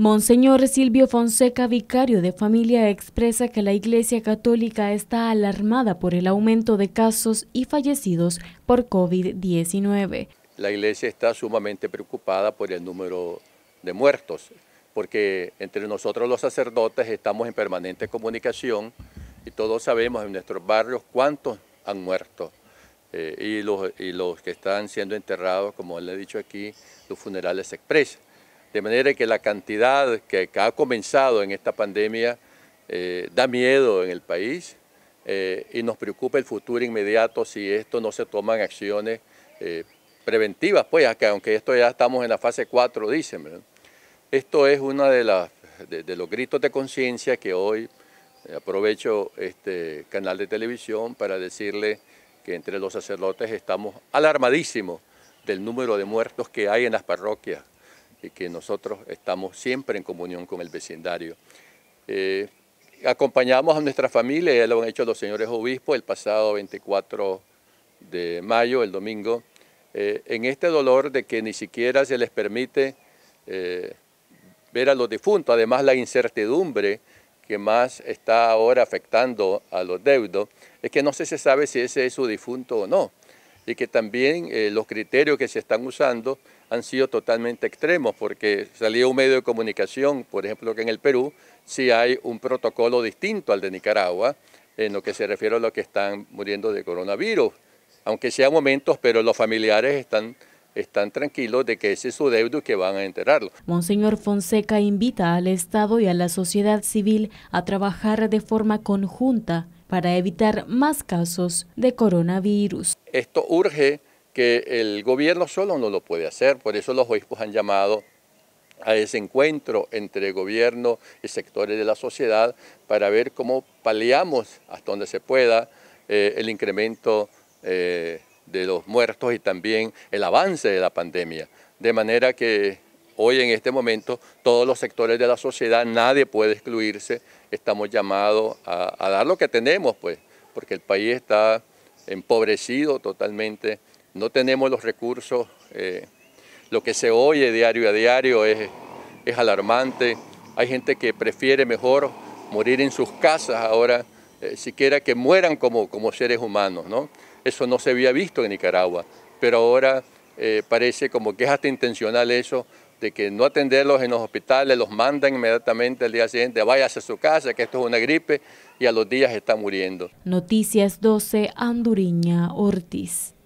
Monseñor Silvio Fonseca, vicario de familia, expresa que la Iglesia Católica está alarmada por el aumento de casos y fallecidos por COVID-19. La Iglesia está sumamente preocupada por el número de muertos, porque entre nosotros los sacerdotes estamos en permanente comunicación y todos sabemos en nuestros barrios cuántos han muerto. Eh, y, los, y los que están siendo enterrados, como le he dicho aquí, los funerales se expresan. De manera que la cantidad que, ha comenzado en esta pandemia eh, da miedo en el país eh, y nos preocupa el futuro inmediato si esto no se toman acciones eh, preventivas, pues aunque esto ya estamos en la fase 4, dicen. Esto es uno de, de los gritos de conciencia que hoy aprovecho este canal de televisión para decirle que entre los sacerdotes estamos alarmadísimos del número de muertos que hay en las parroquias y que nosotros estamos siempre en comunión con el vecindario. Eh, acompañamos a nuestra familia, ya lo han hecho los señores obispos el pasado 24 de mayo, el domingo, eh, en este dolor de que ni siquiera se les permite eh, ver a los difuntos, además la incertidumbre que más está ahora afectando a los deudos, es que no se sabe si ese es su difunto o no, y que también los criterios que se están usando han sido totalmente extremos, porque salía un medio de comunicación, por ejemplo, que en el Perú si hay un protocolo distinto al de Nicaragua en lo que se refiere a los que están muriendo de coronavirus, aunque sea momentos, pero los familiares están están tranquilos de que ese es su deuda y que van a enterarlo. Monseñor Fonseca invita al Estado y a la sociedad civil a trabajar de forma conjunta para evitar más casos de coronavirus. Esto urge que el gobierno solo no lo puede hacer, por eso los obispos han llamado a ese encuentro entre gobierno y sectores de la sociedad para ver cómo paliamos hasta donde se pueda eh, el incremento eh, de los muertos y también el avance de la pandemia. De manera que hoy en este momento todos los sectores de la sociedad, nadie puede excluirse, estamos llamados a, a dar lo que tenemos, pues, porque el país está empobrecido totalmente no tenemos los recursos. Eh, lo que se oye diario a diario es, alarmante. Hay gente que prefiere mejor morir en sus casas ahora, eh, siquiera que mueran como, como seres humanos. ¿no? Eso no se había visto en Nicaragua, pero ahora eh, parece como que es hasta intencional eso de que no atenderlos en los hospitales, los mandan inmediatamente al día siguiente, váyase a su casa, que esto es una gripe, y a los días está muriendo. Noticias 12, Anduriña Ortiz.